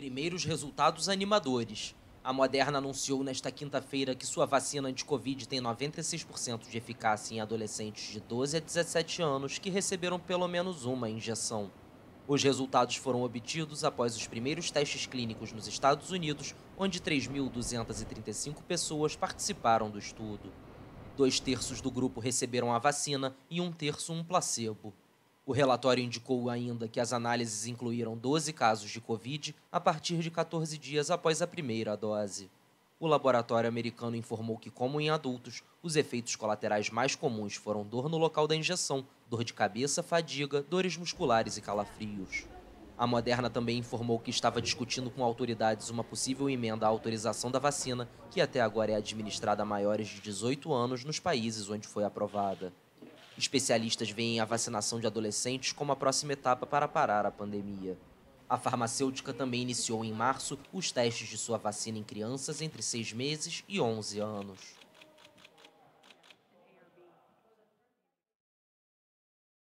Primeiros resultados animadores. A Moderna anunciou nesta quinta-feira que sua vacina anti-Covid tem 96% de eficácia em adolescentes de 12 a 17 anos que receberam pelo menos uma injeção. Os resultados foram obtidos após os primeiros testes clínicos nos Estados Unidos, onde 3.235 pessoas participaram do estudo. Dois terços do grupo receberam a vacina e um terço um placebo. O relatório indicou ainda que as análises incluíram 12 casos de Covid a partir de 14 dias após a primeira dose. O laboratório americano informou que, como em adultos, os efeitos colaterais mais comuns foram dor no local da injeção, dor de cabeça, fadiga, dores musculares e calafrios. A Moderna também informou que estava discutindo com autoridades uma possível emenda à autorização da vacina, que até agora é administrada a maiores de 18 anos nos países onde foi aprovada. Especialistas veem a vacinação de adolescentes como a próxima etapa para parar a pandemia. A farmacêutica também iniciou em março os testes de sua vacina em crianças entre 6 meses e 11 anos.